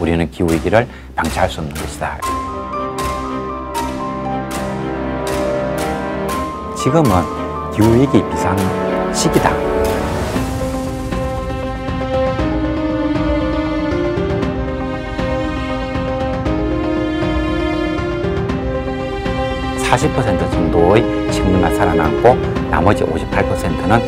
우리는 기후위기를 방치할 수 없는 것이다. 지금은 기후위기 비상 시기다. 사십 정도의 식물만 살아남고 나머지 오십는멸종한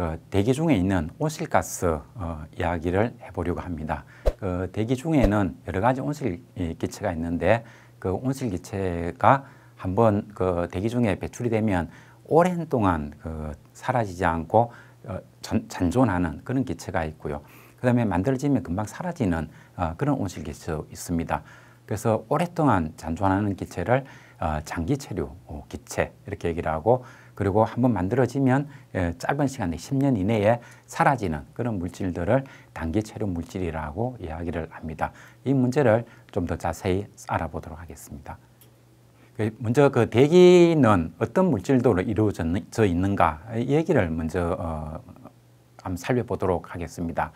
그 대기 중에 있는 온실가스 어, 이야기를 해보려고 합니다. 그 대기 중에는 여러 가지 온실 기체가 있는데 그 온실 기체가 한번 그 대기 중에 배출이 되면 오랜 동안 그 사라지지 않고 어, 전, 잔존하는 그런 기체가 있고요. 그 다음에 만들어지면 금방 사라지는 어, 그런 온실 기체도 있습니다. 그래서 오랫동안 잔존하는 기체를 어, 장기체류 어, 기체 이렇게 얘기를 하고 그리고 한번 만들어지면 예, 짧은 시간 내 10년 이내에 사라지는 그런 물질들을 단기 체류 물질이라고 이야기를 합니다. 이 문제를 좀 더 자세히 알아보도록 하겠습니다. 그 먼저 그 대기는 어떤 물질로 이루어져 있는가 얘기를 먼저 어, 한번 살펴보도록 하겠습니다.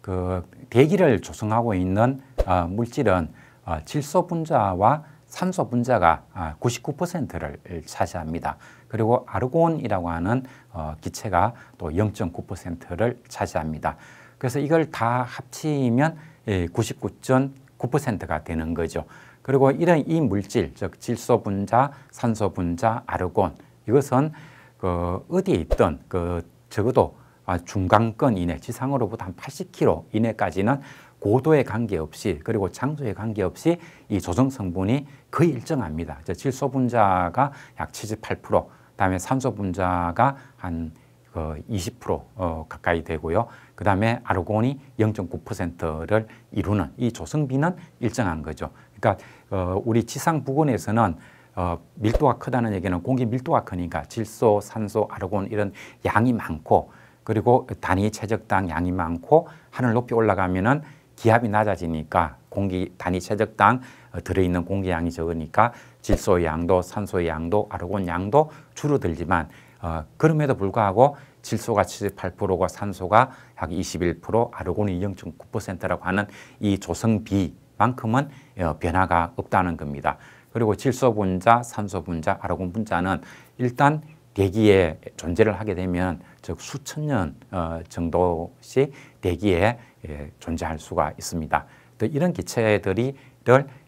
그 대기를 조성하고 있는 어, 물질은 어, 질소 분자와 산소 분자가 99%를 아, 차지합니다. 그리고 아르곤이라고 하는 어, 기체가 또 0.9%를 차지합니다. 그래서 이걸 다 합치면 99.9%가 예, 되는 거죠. 그리고 이런 이 물질, 즉 질소 분자, 산소 분자, 아르곤 이것은 그 어디에 있던 그 적어도 아, 중간권 이내, 지상으로부터 한 80km 이내까지는 고도에 관계없이 그리고 장소에 관계없이 이 조정 성분이 거의 일정합니다. 질소 분자가 약 78%, 다음에 산소 분자가 한 20% 가까이 되고요. 그 다음에 아르곤이 0.9%를 이루는 이 조성비는 일정한 거죠. 그러니까 어, 우리 지상 부근에서는 어, 밀도가 크다는 얘기는 공기 밀도가 크니까 질소, 산소, 아르곤 이런 양이 많고 그리고 단위 최적당 양이 많고 하늘 높이 올라가면은 기압이 낮아지니까 공기 단위 최적당 어, 들어있는 공기 양이 적으니까 질소의 양도 산소의 양도 아르곤 양도 줄어들지만 어, 그럼에도 불구하고 질소가 78%고 산소가 약21% 아르곤이 0.9%라고 하는 이 조성비만큼은 어, 변화가 없다는 겁니다. 그리고 질소 분자, 산소 분자, 아르곤 분자는 일단 대기에 존재를 하게 되면 즉 수천 년 어, 정도씩 대기에 예, 존재할 수가 있습니다. 또 이런 기체들이를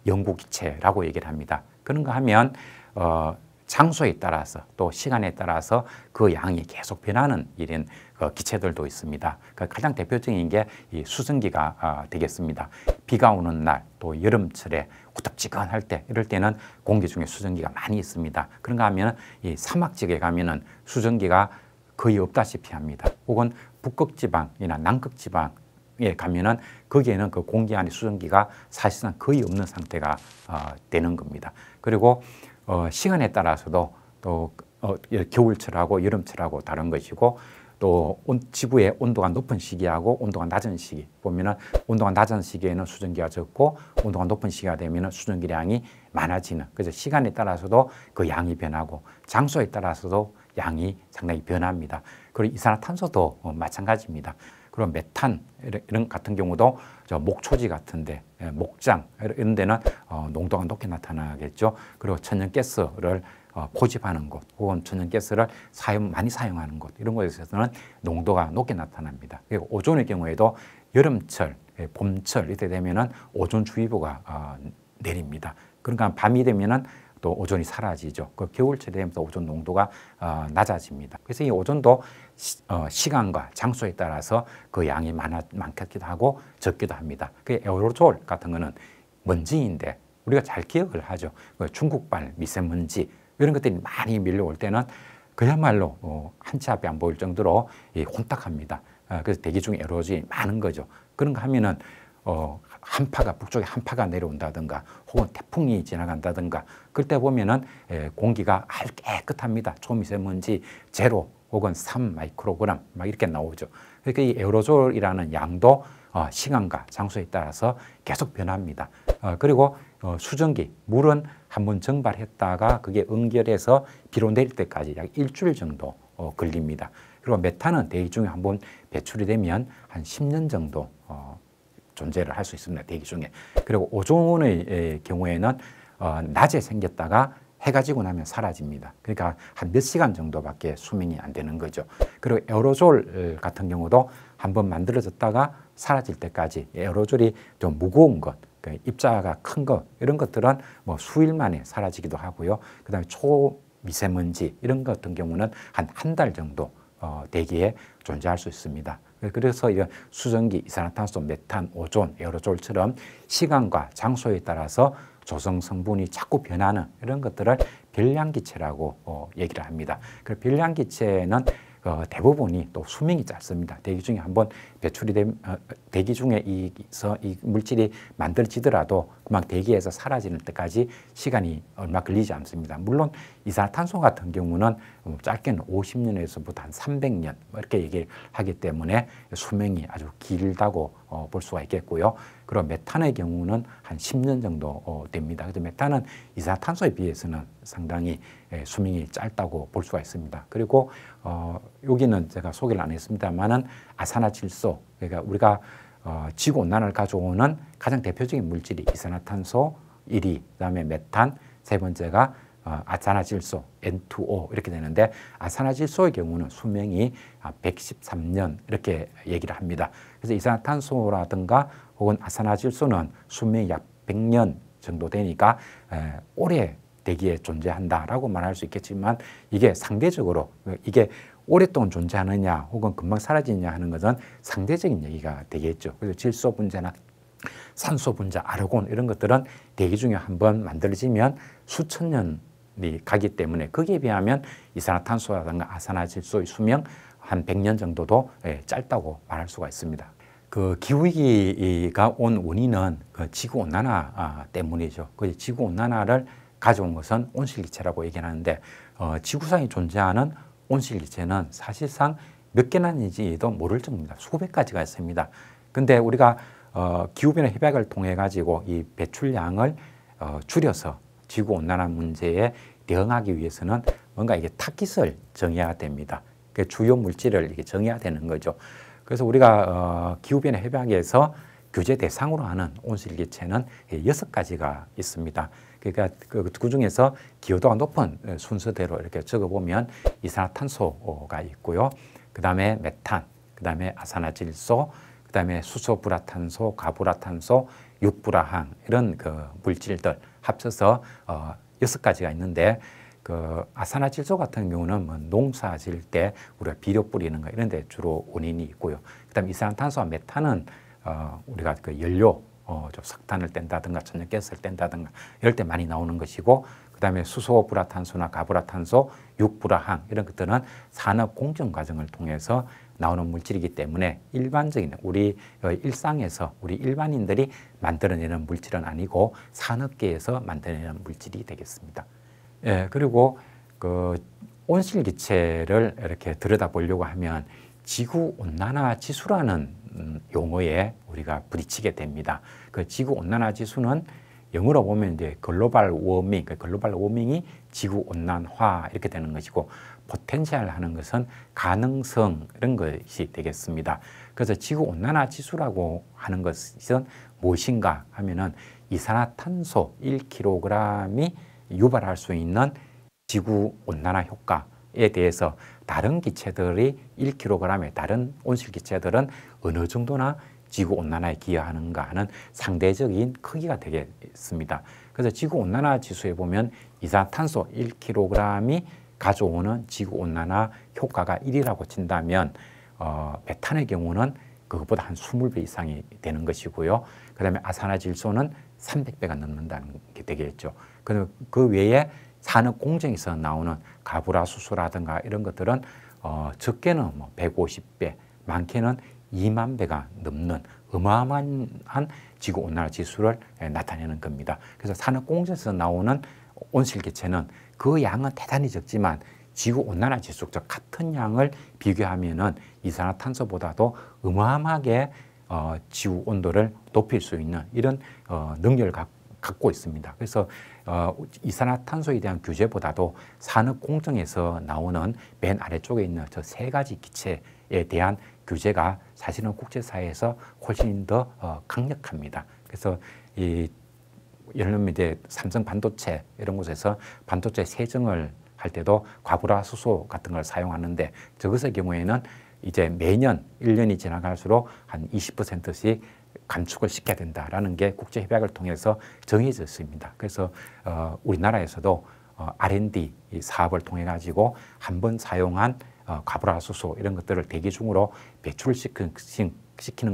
연구 기체라고 얘기를 합니다. 그런가 하면 어, 장소에 따라서 또 시간에 따라서 그 양이 계속 변하는 이런 어, 기체들도 있습니다. 그 가장 대표적인 게 수증기가 아, 되겠습니다. 비가 오는 날, 또 여름철에 후덥지근할 때, 이럴 때는 공기 중에 수증기가 많이 있습니다. 그런가 하면 이 사막 지역에 가면은 수증기가 거의 없다시피 합니다. 혹은 북극 지방이나 남극 지방에 가면은 거기에는 그 공기 안에 수증기가 사실상 거의 없는 상태가 어, 되는 겁니다. 그리고 어, 시간에 따라서도 또 어, 예, 겨울철하고 여름철하고 다른 것이고 또 온, 지구의 온도가 높은 시기하고 온도가 낮은 시기 보면은 온도가 낮은 시기에는 수증기가 적고 온도가 높은 시기가 되면은 수증기량이 많아지는 그래서 시간에 따라서도 그 양이 변하고 장소에 따라서도 양이 상당히 변합니다. 그리고 이산화탄소도 어, 마찬가지입니다. 그리고 메탄 이런 같은 경우도 저 목초지 같은데 예, 목장 이런 데는 어, 농도가 높게 나타나겠죠. 그리고 천연가스를 어, 고집하는곳 혹은 천연가스를 사용, 많이 사용하는 곳 이런 것에있어서는 농도가 높게 나타납니다. 그리고 오존의 경우에도 여름철, 예, 봄철 이때 되면은 오존주의보가 어, 내립니다. 그러니까 밤이 되면은 또 오존이 사라지죠. 그 겨울철이 되면 또 오존 농도가 어, 낮아집니다. 그래서 이 오존도 시, 어, 시 간과 장소에 따라서 그 양이 많아, 많기도 겠 하고 적기도 합니다. 그 에어로졸 같은 거는 먼지인데 우리가 잘 기억을 하죠. 그 중국발 미세먼지 이런 것들이 많이 밀려올 때는 그야말로 어, 뭐 한치 앞이 안 보일 정도로 예, 혼탁합니다. 아, 그래서 대기 중 에너지 많은 거죠. 그런 거 하면은 어, 한파가 북쪽에 한파가 내려온다든가 혹은 태풍이 지나간다든가 그럴 때 보면은 예, 공기가 아주 깨끗합니다. 초미세먼지 제로 혹은 3 마이크로그램 막 이렇게 나오죠. 그러니까 이 에어로졸이라는 양도 어, 시간과 장소에 따라서 계속 변합니다. 어, 그리고 어, 수증기, 물은 한번 증발했다가 그게 응결해서 비로 내릴 때까지 약 일주일 정도 걸립니다. 그리고 메탄은 대기 중에 한 번 배출이 되면 한 10년 정도 존재를 할 수 있습니다. 대기 중에. 그리고 오존의 경우에는 낮에 생겼다가 해가 지고 나면 사라집니다. 그러니까 한 몇 시간 정도밖에 수명이 안 되는 거죠. 그리고 에어로졸 같은 경우도 한 번 만들어졌다가 사라질 때까지 에어로졸이 좀 무거운 것, 그 입자가 큰 것, 이런 것들은 뭐 수일 만에 사라지기도 하고요. 그 다음에 초미세먼지 이런 것 같은 경우는 한 한 달 정도 어, 대기에 존재할 수 있습니다. 그래서 이런 수증기, 이산화탄소, 메탄, 오존, 에어로졸처럼 시간과 장소에 따라서 조성 성분이 자꾸 변하는 이런 것들을 별량기체라고 어, 얘기를 합니다. 그 별량기체는 어, 대부분이 또 수명이 짧습니다. 대기 중에 한번 배출이 된 어, 대기 중에 이서 이 물질이 만들어지더라도 막 대기에서 사라지는 때까지 시간이 얼마 걸리지 않습니다. 물론 이산화탄소 같은 경우는 뭐 짧게는 50년에서부터 한 300년 뭐 이렇게 얘기하기 때문에 수명이 아주 길다고 어, 볼 수가 있겠고요. 그리고 메탄의 경우는 한 10년 정도 어, 됩니다. 그래서 메탄은 이산화탄소에 비해서는 상당히 예, 수명이 짧다고 볼 수가 있습니다. 그리고 어, 여기는 제가 소개를 안 했습니다만은 아산화질소 그러니까 우리가 어, 지구 온난화를 가져오는 가장 대표적인 물질이 이산화탄소 1위, 그다음에 메탄, 세 번째가 아, 아산화 질소 N2O 이렇게 되는데 아산화 질소의 경우는 수명이 113년 아, 이렇게 얘기를 합니다. 그래서 이산화탄소라든가 혹은 아산화 질소는 수명이 약 100년 정도 되니까 오래 대기에 존재한다라고 말할 수 있겠지만 이게 상대적으로 이게 오랫동안 존재하느냐 혹은 금방 사라지느냐 하는 것은 상대적인 얘기가 되겠죠. 그래서 질소 분자나 산소 분자, 아르곤 이런 것들은 대기 중에 한번 만들어지면 수천 년 가기 때문에 거기에 비하면 이산화탄소라든가 아산화질소의 수명 한 100년 정도도 예, 짧다고 말할 수가 있습니다. 그 기후위기가 온 원인은 그 지구온난화 아, 때문이죠. 그 지구온난화를 가져온 것은 온실기체라고 얘기하는데 어, 지구상에 존재하는 온실기체는 사실상 몇 개만인지도 모를 정도입니다. 수백 가지가 있습니다. 근데 우리가 어, 기후변화 협약을 통해 가지고 이 배출량을 어, 줄여서 지구 온난화 문제에 대응하기 위해서는 뭔가 이게 타깃을 정해야 됩니다. 그 주요 물질을 이게 정해야 되는 거죠. 그래서 우리가 어, 기후변화 협약에서 규제 대상으로 하는 온실기체는 여섯 가지가 있습니다. 그러니까 그 중에서 기여도가 높은 순서대로 이렇게 적어보면 이산화탄소가 있고요. 그 다음에 메탄, 그 다음에 아산화질소, 그 다음에 수소불화탄소, 가불화탄소, 육불화항 이런 그 물질들 합쳐서 어, 여섯 가지가 있는데 그 아사나 질소 같은 경우는 뭐 농사 질 때 우리가 비료 뿌리는 거 이런 데 주로 원인이 있고요. 그다음 이산탄소와 화 메탄은 어, 우리가 그 연료 어, 좀 석탄을 뗀다든가 천연가스를 뗀다든가 이럴 때 많이 나오는 것이고 그다음에 수소 불화탄소나 가불화탄소, 육불화항 이런 것들은 산업 공정 과정을 통해서 나오는 물질이기 때문에 일반적인 우리 일상에서 우리 일반인들이 만들어내는 물질은 아니고 산업계에서 만들어내는 물질이 되겠습니다. 예, 그리고 그 온실 기체를 이렇게 들여다보려고 하면 지구 온난화 지수라는 음, 용어에 우리가 부딪히게 됩니다. 그 지구 온난화 지수는 영어로 보면 이제 글로벌 워밍, 그 글로벌 워밍이 지구 온난화 이렇게 되는 것이고 포텐셜 하는 것은 가능성 이런 것이 되겠습니다. 그래서 지구 온난화 지수라고 하는 것은 무엇인가 하면은 이산화탄소 1kg이 유발할 수 있는 지구 온난화 효과에 대해서 다른 기체들이 1kg의 다른 온실 기체들은 어느 정도나 지구 온난화에 기여하는가 하는 상대적인 크기가 되겠습니다. 그래서 지구 온난화 지수에 보면 이산탄소 1kg이 가져오는 지구 온난화 효과가 1이라고 친다면 어, 메탄의 경우는 그것보다 한 20배 이상이 되는 것이고요. 그 다음에 아산화질소는 300배가 넘는다는 게 되겠죠. 그, 외에 산업 공정에서 나오는 가브라수소라든가 이런 것들은 어, 적게는 뭐 150배, 많게는 2만 배가 넘는 어마어마한 지구 온난화 지수를 예, 나타내는 겁니다. 그래서 산업 공장에서 나오는 온실 개체는 그 양은 대단히 적지만 지구 온난화 지수 즉 같은 양을 비교하면은 이산화탄소보다도 어마어마하게 어, 지구 온도를 높일 수 있는 이런 어, 능력을 갖, 갖고 있습니다. 그래서 어, 이산화탄소에 대한 규제보다도 산업 공정에서 나오는 맨 아래쪽에 있는 저 세 가지 기체에 대한 규제가 사실은 국제사회에서 훨씬 더 어, 강력합니다. 그래서 이 예를 들면 이제 삼성 반도체 이런 곳에서 반도체 세정을 할 때도 과부라 수소 같은 걸 사용하는데 저것의 경우에는 이제 매년 1년이 지나갈수록 한 20%씩 감축을 시켜야 된다라는 게 국제 협약을 통해서 정해졌습니다. 그래서 어, 우리나라에서도 어, R&D 사업을 통해 가지고 한 번 사용한 과불라소소 어, 이런 것들을 대기 중으로 배출시키는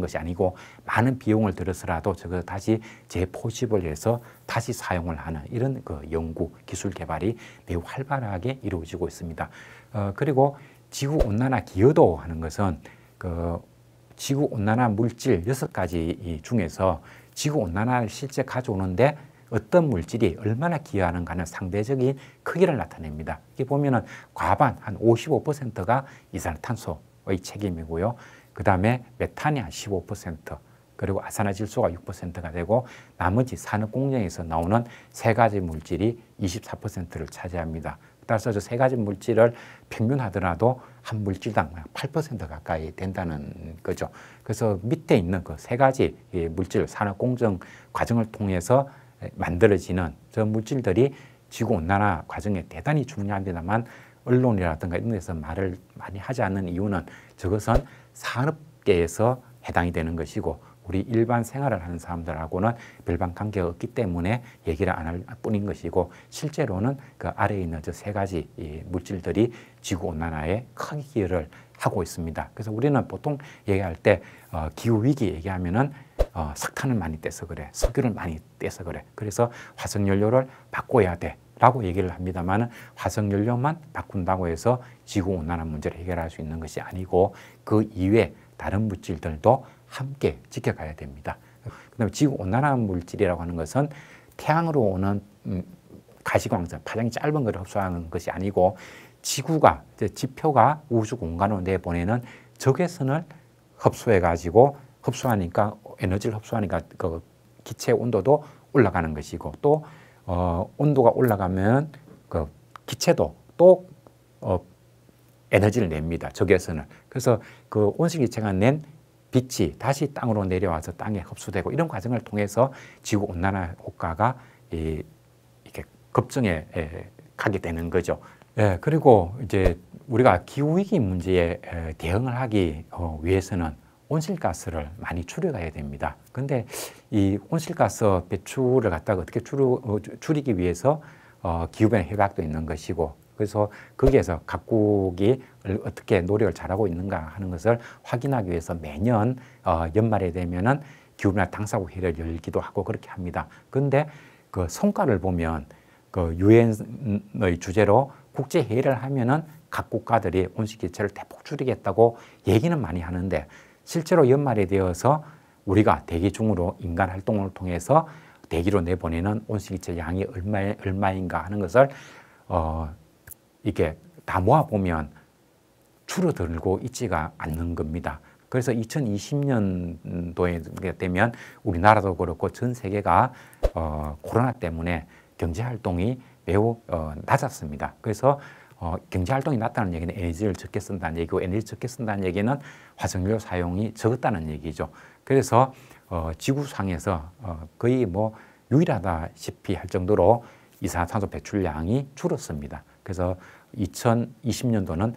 것이 아니고 많은 비용을 들여서라도 저거 다시 재포집을 해서 다시 사용을 하는 이런 그 연구 기술 개발이 매우 활발하게 이루어지고 있습니다. 어, 그리고 지구 온난화 기여도 하는 것은 그 지구 온난화 물질 여섯 가지 중에서 지구 온난화를 실제 가져오는데 어떤 물질이 얼마나 기여하는가는 상대적인 크기를 나타냅니다. 이게 보면은 과반 한 55%가 이산화탄소의 책임이고요. 그 다음에 메탄이 한 15%, 그리고 아산화질소가 6%가 되고 나머지 산업공정에서 나오는 세 가지 물질이 24%를 차지합니다. 따라서 저 세 가지 물질을 평균하더라도 한 물질당 8% 가까이 된다는 거죠. 그래서 밑에 있는 그 세 가지 물질 산업 공정 과정을 통해서 만들어지는 저 물질들이 지구온난화 과정에 대단히 중요합니다만 언론이라든가 이런 데서 말을 많이 하지 않는 이유는 저것은 산업계에서 해당이 되는 것이고 우리 일반 생활을 하는 사람들하고는 별반 관계가 없기 때문에 얘기를 안 할 뿐인 것이고 실제로는 그 아래에 있는 저 세 가지 이 물질들이 지구온난화에 큰 기여를 하고 있습니다. 그래서 우리는 보통 얘기할 때 어, 기후위기 얘기하면은 어, 석탄을 많이 떼서 그래. 석유를 많이 떼서 그래. 그래서 화석연료를 바꿔야 돼. 라고 얘기를 합니다만 화석연료만 바꾼다고 해서 지구온난화 문제를 해결할 수 있는 것이 아니고 그 이외 다른 물질들도 함께 지켜가야 됩니다. 그 다음에 지구온난화 물질이라고 하는 것은 태양으로 오는 음, 가시광선, 파장이 짧은 것을 흡수하는 것이 아니고 지구가, 지표가 우주 공간으로 내보내는 적외선을 흡수해가지고 흡수하니까 에너지를 흡수하니까 그 기체 온도도 올라가는 것이고 또 어, 온도가 올라가면 그 기체도 또 어, 에너지를 냅니다. 저기에서는 그래서 그 온실기체가 낸 빛이 다시 땅으로 내려와서 땅에 흡수되고 이런 과정을 통해서 지구 온난화 효과가 이, 이렇게 급증해 에, 가게 되는 거죠. 예, 그리고 이제 우리가 기후 위기 문제에 대응을 하기 어, 위해서는 온실가스를 많이 줄여가야 됩니다. 근데 이 온실가스 배출을 갖다가 어떻게 줄여, 어, 줄이기 위해서 어, 기후변화 협도 있는 것이고 그래서 거기에서 각국이 어떻게 노력을 잘하고 있는가 하는 것을 확인하기 위해서 매년 어, 연말에 되면은 기후변화 당사국회를 열기도 하고 그렇게 합니다. 근데 그 성과를 보면 그 유엔의 주제로 국제 회의를 하면은 각 국가들이 온실기체를 대폭 줄이겠다고 얘기는 많이 하는데 실제로 연말이 되어서 우리가 대기 중으로 인간 활동을 통해서 대기로 내보내는 온실기체 양이 얼마, 얼마인가 하는 것을 어, 이게 다 모아보면 줄어들고 있지가 않는 겁니다. 그래서 2020년도에 되면 우리나라도 그렇고 전 세계가 어, 코로나 때문에 경제 활동이 매우 어, 낮았습니다. 그래서 어, 경제 활동이 낮다는 얘기는 에너지를 적게 쓴다는 얘기고 에너지 적게 쓴다는 얘기는 화석료 사용이 적었다는 얘기죠. 그래서 어, 지구상에서 어, 거의 뭐 유일하다시피 할 정도로 이산화탄소 배출량이 줄었습니다. 그래서 2020년도는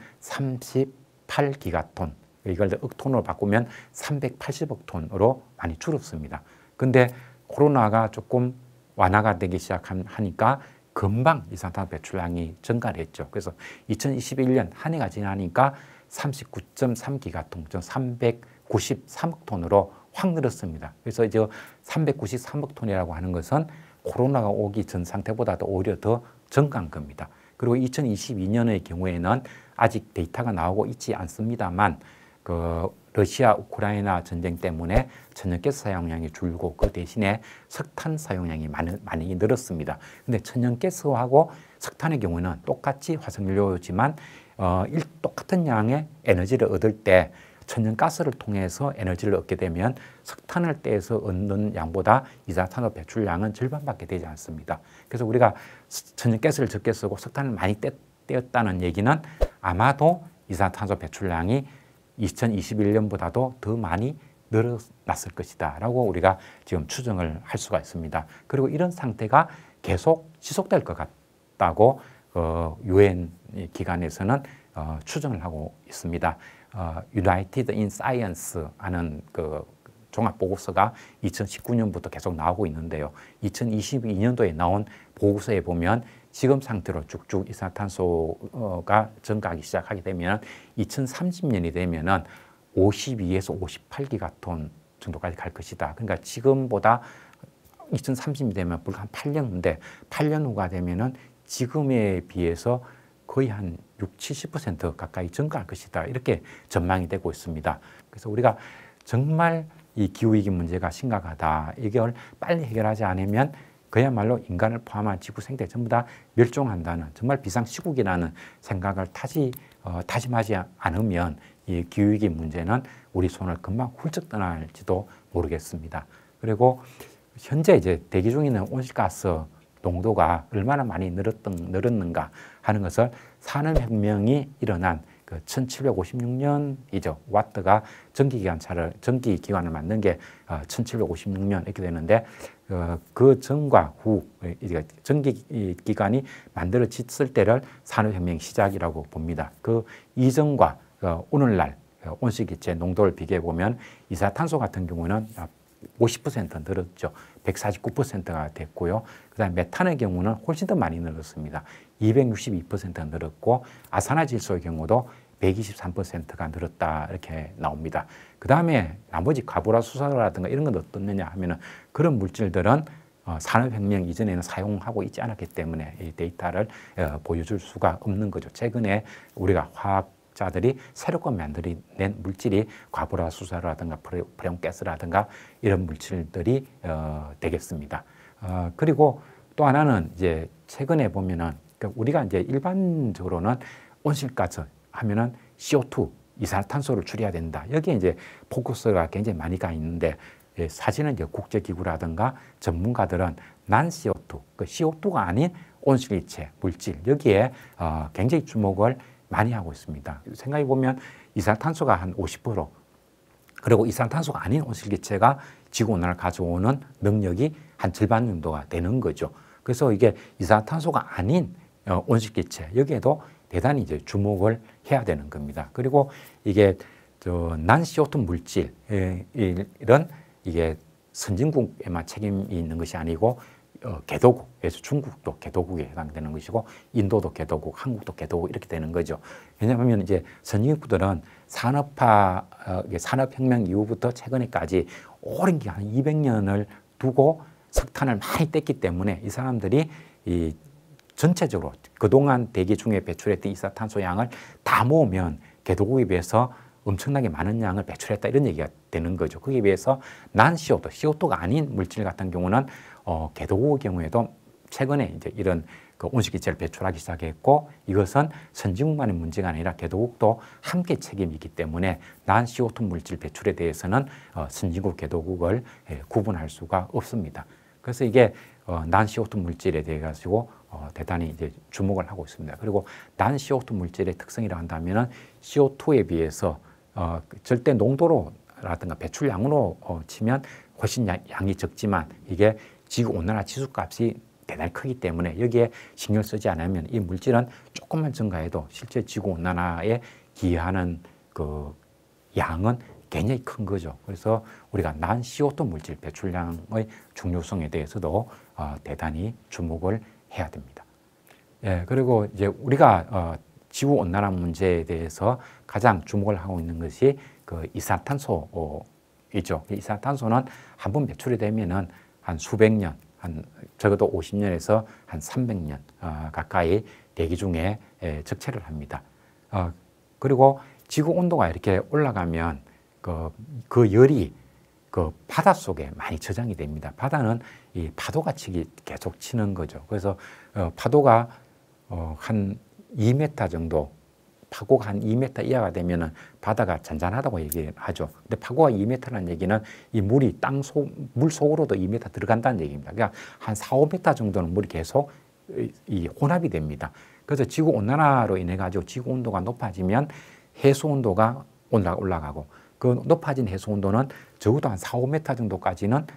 38기가톤, 이걸 억톤으로 바꾸면 380억 톤으로 많이 줄었습니다. 근데 코로나가 조금 완화가 되기 시작하니까 금방 이산탄소 화 배출량이 증가를 했죠. 그래서 2021년 한 해가 지나니까 39.3기가톤, 393억 톤으로 확 늘었습니다. 그래서 이제 393억 톤이라고 하는 것은 코로나가 오기 전 상태보다도 오히려 더 증가한 겁니다. 그리고 2022년의 경우에는 아직 데이터가 나오고 있지 않습니다만 그 러시아 우크라이나 전쟁 때문에 천연가스 사용량이 줄고 그 대신에 석탄 사용량이 많이, 많이 늘었습니다. 근데 천연가스하고 석탄의 경우는 똑같이 화석연료지만 어, 일, 똑같은 양의 에너지를 얻을 때 천연가스를 통해서 에너지를 얻게 되면 석탄을 떼서 얻는 양보다 이산화탄소 배출량은 절반밖에 되지 않습니다. 그래서 우리가 천연가스를 적게 쓰고 석탄을 많이 떼, 떼었다는 얘기는 아마도 이산화탄소 배출량이 2021년보다도 더 많이 늘어났을 것이다 라고 우리가 지금 추정을 할 수가 있습니다. 그리고 이런 상태가 계속 지속될 것 같다고 어, 유엔 어, 기관에서는 어, 추정을 하고 있습니다. 어, United in Science 하는 그 종합보고서가 2019년부터 계속 나오고 있는데요. 2022년도에 나온 보고서에 보면 지금 상태로 쭉쭉 이산화탄소가 증가하기 시작하게 되면 2030년이 되면 52에서 58기가톤 정도까지 갈 것이다. 그러니까 지금보다 2030이 되면 불과 한 8년인데 8년 후가 되면 지금에 비해서 거의 한 6, 70% 가까이 증가할 것이다. 이렇게 전망이 되고 있습니다. 그래서 우리가 정말 이 기후위기 문제가 심각하다. 이걸 빨리 해결하지 않으면 그야말로 인간을 포함한 지구 생태 전부 다 멸종한다는 정말 비상시국이라는 생각을 타지, 어, 다짐하지 않으면 이 기후위기 문제는 우리 손을 금방 훌쩍 떠날지도 모르겠습니다. 그리고 현재 이제 대기 중에는 온실가스 농도가 얼마나 많이 늘었던, 늘었는가 하는 것을 산업혁명이 일어난 그 1756년이죠. 와트가 전기기관차를, 전기기관을 만든 게 1756년 어, 이렇게 되는데 어, 그 전과 후 전기 기간이 만들어졌을 때를 산업혁명 시작이라고 봅니다. 그 이전과 어, 오늘날 어, 온실기체 농도를 비교해 보면 이산화탄소 같은 경우는 50% 늘었죠. 149%가 됐고요. 그다음 메탄의 경우는 훨씬 더 많이 늘었습니다. 262% 늘었고 아산화질소의 경우도 123%가 늘었다 이렇게 나옵니다. 그 다음에 나머지 가보라 수소라든가 이런 건 어떻느냐 하면은 그런 물질들은 어, 산업혁명 이전에는 사용하고 있지 않았기 때문에 이 데이터를 어, 보여줄 수가 없는 거죠. 최근에 우리가 화학 자들이 새롭게 만들어낸 물질이 과보라 수소라든가 프레온가스라든가 이런 물질들이 어, 되겠습니다. 어, 그리고 또 하나는 이제 최근에 보면은 그러니까 우리가 이제 일반적으로는 온실가스 하면은 CO2 이산화탄소를 줄여야 된다. 여기에 이제 포커스가 굉장히 많이 가 있는데 예, 사실은 이제 국제기구라든가 전문가들은 난 CO2, 그 CO2가 아닌 온실기체 물질 여기에 어, 굉장히 주목을 많이 하고 있습니다. 생각해 보면 이산탄소가 한 50% 그리고 이산탄소가 아닌 온실기체가 지구 온난화를 가져오는 능력이 한 절반 정도가 되는 거죠. 그래서 이게 이산탄소가 아닌 어, 온실기체 여기에도 대단히 이제 주목을 해야 되는 겁니다. 그리고 이게 저 난시오톤 물질 이런 이게 선진국에만 책임이 있는 것이 아니고 어, 개도국에서 중국도 개도국에 해당되는 것이고 인도도 개도국, 한국도 개도국 이렇게 되는 거죠. 왜냐하면 이제 선진국들은 산업화, 어, 산업혁명 이후부터 최근에까지 오랜 기간 200년을 두고 석탄을 많이 뗐기 때문에 이 사람들이 이 전체적으로 그동안 대기 중에 배출했던 이산탄소 양을 다 모으면 개도국에 비해서 엄청나게 많은 양을 배출했다 이런 얘기가 되는 거죠. 거기에 비해서 난 CO2, CO2가 아닌 물질 같은 경우는 어, 개도국의 경우에도 최근에 이제 이런 그 온실기체를 배출하기 시작했고 이것은 선진국만의 문제가 아니라 개도국도 함께 책임이기 때문에 난 CO2 물질 배출에 대해서는 어, 선진국 개도국을 예, 구분할 수가 없습니다. 그래서 이게 어, 난 CO2 물질에 대해 가지고 어, 대단히 이제 주목을 하고 있습니다. 그리고 난 CO2 물질의 특성이라 한다면은 CO2에 비해서 어, 그 절대 농도로라든가 배출량으로 어, 치면 훨씬 야, 양이 적지만 이게 지구 온난화 지수 값이 대단히 크기 때문에 여기에 신경 쓰지 않으면 이 물질은 조금만 증가해도 실제 지구 온난화에 기여하는 그 양은 굉장히 큰 거죠. 그래서 우리가 난 CO2 물질 배출량의 중요성에 대해서도 어, 대단히 주목을 해야 됩니다. 예, 그리고 이제 우리가 어, 지구 온난화 문제에 대해서 가장 주목을 하고 있는 것이 그 이산탄소이죠. 이산탄소는 한 번 배출이 되면은 한 수백 년, 한 적어도 50년에서 한 300년 어, 가까이 대기 중에 에, 적체를 합니다. 어, 그리고 지구 온도가 이렇게 올라가면 그, 그 열이 그 바다 속에 많이 저장이 됩니다. 바다는 이 파도가 치기 계속 치는 거죠. 그래서 어, 파도가 어, 한 2m 정도 파고가 한 2m 이하가 되면 바다가 잔잔하다고 얘기하죠. 근데 파고가 2m라는 얘기는 이 물이 땅 속, 물 속으로도 2m 들어간다는 얘기입니다. 그러니까 한 4, 5m 정도는 물이 계속 이 혼합이 됩니다. 그래서 지구 온난화로 인해 가지고 지구 온도가 높아지면 해수 온도가 올라가고 그 높아진 해수 온도는 적어도 한 4, 5m 정도까지는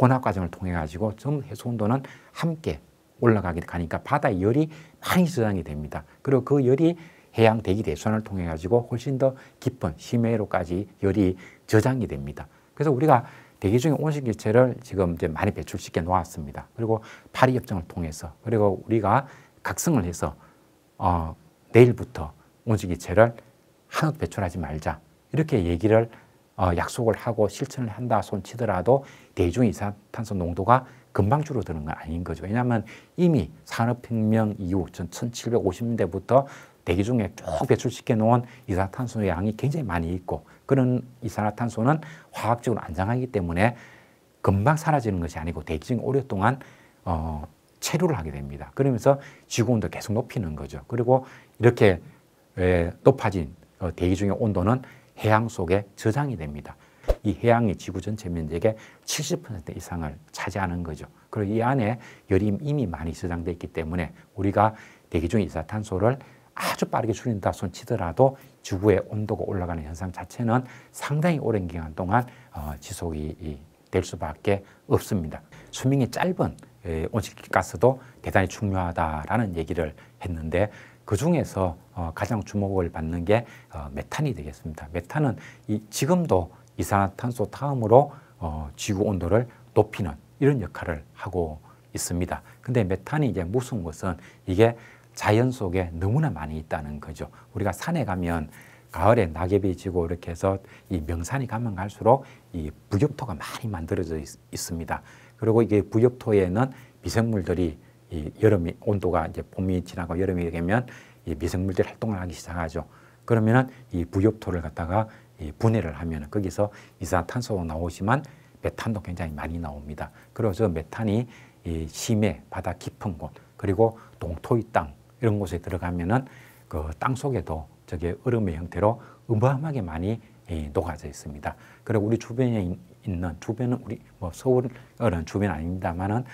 혼합 과정을 통해 가지고 좀 해수 온도는 함께 올라가게 되니까 바다의 열이 많이 저장이 됩니다. 그리고 그 열이 해양 대기 대수환을 통해 가지고 훨씬 더 깊은 심해로까지 열이 저장이 됩니다. 그래서 우리가 대기 중에 온실기체를 지금 이제 많이 배출시켜 놓았습니다. 그리고 파리 협정을 통해서 그리고 우리가 각성을 해서 어, 내일부터 온실기체를 한옥 배출하지 말자. 이렇게 얘기를 어, 약속을 하고 실천을 한다 손치더라도 대중 이산탄소 농도가 금방 줄어드는 건 아닌 거죠. 왜냐하면 이미 산업혁명 이후 전 1750년대부터 대기 중에 쭉 배출시켜 놓은 이산화탄소의 양이 굉장히 많이 있고 그런 이산화탄소는 화학적으로 안정하기 때문에 금방 사라지는 것이 아니고 대기 중에 오랫동안 어, 체류를 하게 됩니다. 그러면서 지구 온도 계속 높이는 거죠. 그리고 이렇게 예, 높아진 어, 대기 중의 온도는 해양 속에 저장이 됩니다. 이 해양이 지구 전체 면적의 70% 이상을 차지하는 거죠. 그리고 이 안에 열이 이미 많이 저장되 있기 때문에 우리가 대기 중 이산탄소를 아주 빠르게 줄인다 손치더라도 지구의 온도가 올라가는 현상 자체는 상당히 오랜 기간 동안 어, 지속이 될 수밖에 없습니다. 수명이 짧은 온실가스도 대단히 중요하다라는 얘기를 했는데 그 중에서 어, 가장 주목을 받는 게 어, 메탄이 되겠습니다. 메탄은 지금도 이산화탄소 다음으로 어, 지구 온도를 높이는 이런 역할을 하고 있습니다. 근데 메탄이 이제 무서 것은 이게 자연 속에 너무나 많이 있다는 거죠. 우리가 산에 가면 가을에 낙엽이 지고 이렇게 해서 이 명산이 가면 갈수록 이 부엽토가 많이 만들어져 있, 습니다 그리고 이게 부엽토에는 미생물들이 이 여름이 온도가 이제 봄이 지나고 여름이 되면 이 미생물들이 활동을 하기 시작하죠. 그러면은 이 부엽토를 갖다가 이 분해를 하면 거기서 이산화탄소가 나오지만 메탄도 굉장히 많이 나옵니다. 그래서 메탄이 이 심해, 바다 깊은 곳, 그리고 동토의 땅 이런 곳에 들어가면은 그 땅 속에도 저게 얼음의 형태로 어마어마하게 많이 이, 녹아져 있습니다. 그리고 우리 주변에 있는 주변은 우리 뭐 서울은 주변 아닙니다만은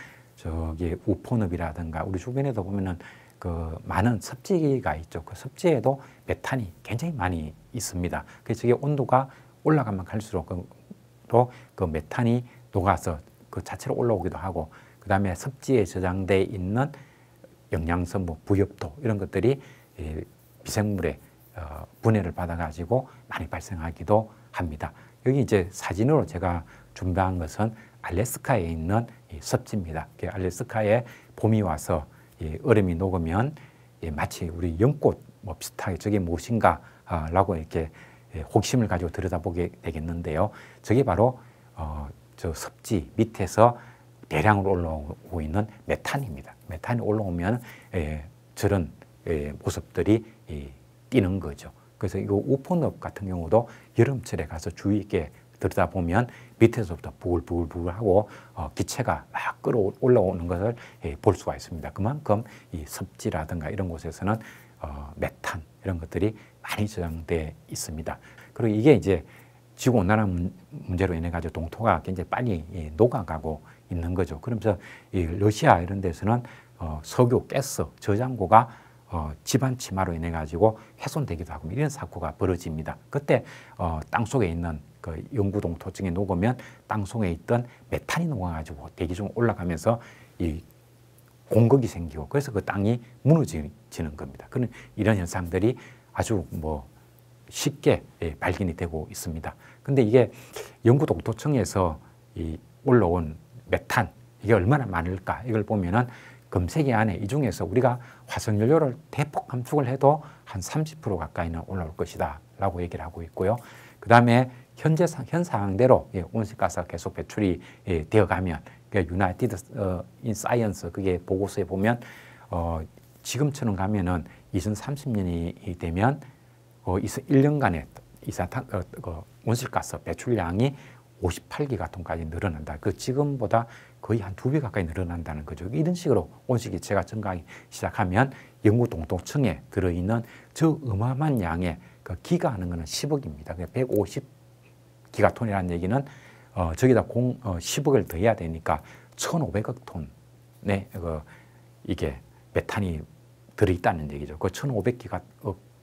저기 우포늪이라든가 우리 주변에도 보면은 그 많은 섭지가 있죠. 그 섭지에도 메탄이 굉장히 많이 있습니다. 그래서 이게 온도가 올라가면 갈수록 그, 그 메탄이 녹아서 그 자체로 올라오기도 하고 그 다음에 섭지에 저장돼 있는 영양성분, 부엽도 이런 것들이 이 예, 미생물의 어, 분해를 받아가지고 많이 발생하기도 합니다. 여기 이제 사진으로 제가 준비한 것은 알래스카에 있는 섭지입니다. 그 알래스카에 봄이 와서 얼음이 녹으면 마치 우리 연꽃 뭐 비슷하게 저게 무엇인가라고 아, 이렇게 호기심을 가지고 들여다보게 되겠는데요. 저게 바로 어, 저 섭지 밑에서 대량으로 올라오고 있는 메탄입니다. 메탄이 올라오면 에, 저런 에, 모습들이 에, 뛰는 거죠. 그래서 이 우폰업 같은 경우도 여름철에 가서 주의 있게 들여다 보면 밑에서부터 부글부글부글하고 어, 기체가 막 끌어올라오는 것을 예, 볼 수가 있습니다. 그만큼 이 습지라든가 이런 곳에서는 어, 메탄 이런 것들이 많이 저장돼 있습니다. 그리고 이게 이제 지구 온난화 문제로 인해 가지고 동토가 굉장히 빨리 예, 녹아가고 있는 거죠. 그러면서 이 러시아 이런 데서는 어, 석유, 가스 저장고가 어, 집안 침하로 인해 가지고 훼손되기도 하고 이런 사고가 벌어집니다. 그때 어, 땅 속에 있는 그 영구동 토증에 녹으면 땅 속에 있던 메탄이 녹아가지고 대기 중 올라가면서 이 공격이 생기고 그래서 그 땅이 무너지는 겁니다. 그런 이런 현상들이 아주 뭐 쉽게 예, 발견이 되고 있습니다. 근데 이게 영구 동토층에서 이 올라온 메탄 이게 얼마나 많을까 이걸 보면은 금세기 안에 이 중에서 우리가 화석연료를 대폭 감축을 해도 한 30% 가까이는 올라올 것이다 라고 얘기를 하고 있고요. 그 다음에 현재 현 상황대로 예, 온실가스가 계속 배출이 예, 되어가면 유나이티드 인 사이언스 그게 보고서에 보면 어, 지금처럼 가면은 2030년이 되면 어, 1년간의 이산탄 어, 그 온실가스 배출량이 58기가 톤까지 늘어난다. 그 지금보다 거의 한 두 배 가까이 늘어난다는 거죠. 이런 식으로 온실기체가 증가하기 시작하면 영구 동통층에 들어있는 저 어마어마한 양의 그 기가 하는 거는 10억입니다. 150기가톤이라는 그러니까 얘기는 어, 저기다 공, 어, 10억을 더해야 되니까 1,500억 톤의 그 이게 메탄이 들어있다는 얘기죠. 그 1,500기가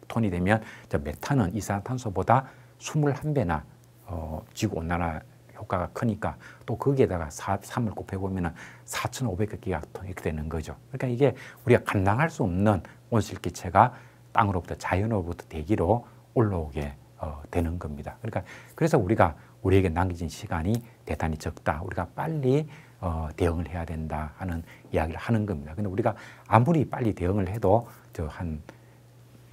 톤이 되면 저 메탄은 이산화탄소보다 21배나 어, 지구 온난화 효과가 크니까 또 거기에다가 4, 3을 곱해보면 은 4,500기가 이렇게 되는 거죠. 그러니까 이게 우리가 감당할 수 없는 온실기체가 땅으로부터 자연으로부터 대기로 올라오게 어, 되는 겁니다. 그러니까 그래서 우리가 우리에게 남겨진 시간이 대단히 적다. 우리가 빨리 어, 대응을 해야 된다 하는 이야기를 하는 겁니다. 근데 우리가 아무리 빨리 대응을 해도 저한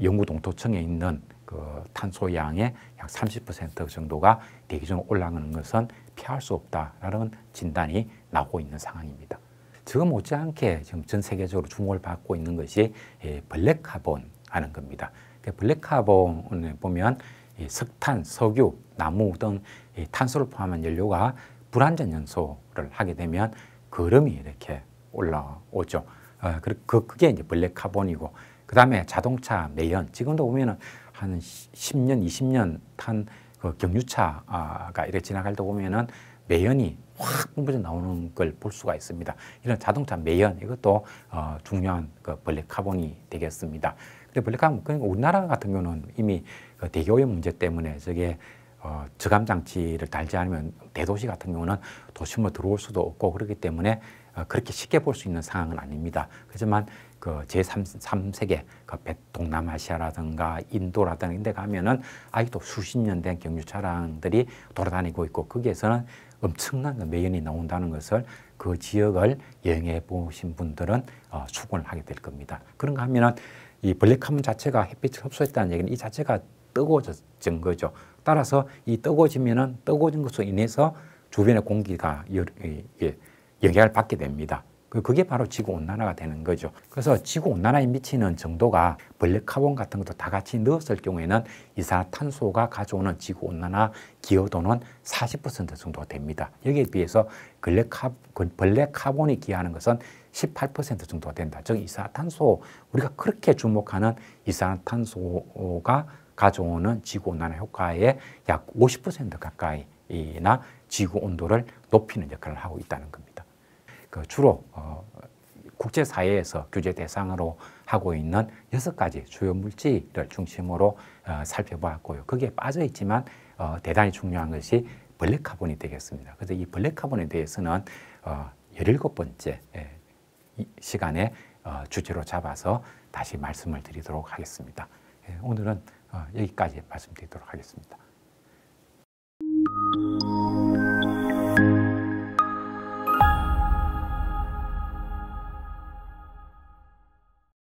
영구 동토층에 있는 그 탄소 양의 약 30% 정도가 대기 중 올라가는 것은 피할 수 없다라는 진단이 나오고 있는 상황입니다. 지금 못지않게 지금 전 세계적으로 주목을 받고 있는 것이 예, 블랙 카본 하는 겁니다. 그 블랙 카본을 보면 예, 석탄, 석유, 나무 등 예, 탄소를 포함한 연료가 불완전 연소를 하게 되면 거름이 이렇게 올라오죠. 어, 그, 게 이제 블랙 카본이고, 그 다음에 자동차 매연. 지금도 보면은 한 10년, 20년 탄 그 경유차가 이렇게 지나갈 때 보면은 매연이 확 뿜어져 나오는 걸 볼 수가 있습니다. 이런 자동차 매연 이것도 어, 중요한 그블랙 카본이 되겠습니다. 근데 블랙 카본 그러니까 우리나라 같은 경우는 이미 그 대기오염 문제 때문에 저게 어, 저감 장치를 달지 않으면 대도시 같은 경우는 도심으로 들어올 수도 없고 그렇기 때문에 어, 그렇게 쉽게 볼 수 있는 상황은 아닙니다. 그렇지만 그 제3세계 그 동남아시아라든가 인도라든가 이런 데 가면은 아직도 수십 년 된 경유 차량들이 돌아다니고 있고 거기에서는 엄청난 그 매연이 나온다는 것을 그 지역을 여행해 보신 분들은 어, 수긍을 하게 될 겁니다. 그런가 하면은 이 블랙화문 자체가 햇빛을 흡수했다는 얘기는 이 자체가 뜨거워진 거죠. 따라서 이 뜨거워지면은 뜨거워진 것으로 인해서 주변의 공기가 여, 여, 여, 영향을 받게 됩니다. 그 그게 바로 지구온난화가 되는 거죠. 그래서 지구온난화에 미치는 정도가 블랙카본 같은 것도 다 같이 넣었을 경우에는 이산화탄소가 가져오는 지구온난화 기여도는 40% 정도 됩니다. 여기에 비해서 블랙카, 그 블랙카본이 기여하는 것은 18% 정도 된다. 즉 이산화탄소, 우리가 그렇게 주목하는 이산화탄소가 가져오는 지구온난화 효과의 약 50% 가까이나 지구온도를 높이는 역할을 하고 있다는 겁니다. 그 주로 어, 국제사회에서 규제 대상으로 하고 있는 여섯 가지 주요 물질을 중심으로 어, 살펴보았고요. 거기에 빠져 있지만 어, 대단히 중요한 것이 블랙카본이 되겠습니다. 그래서 이 블랙카본에 대해서는 어, 17번째 예, 시간에 어, 주제로 잡아서 다시 말씀을 드리도록 하겠습니다. 예, 오늘은 어, 여기까지 말씀드리도록 하겠습니다.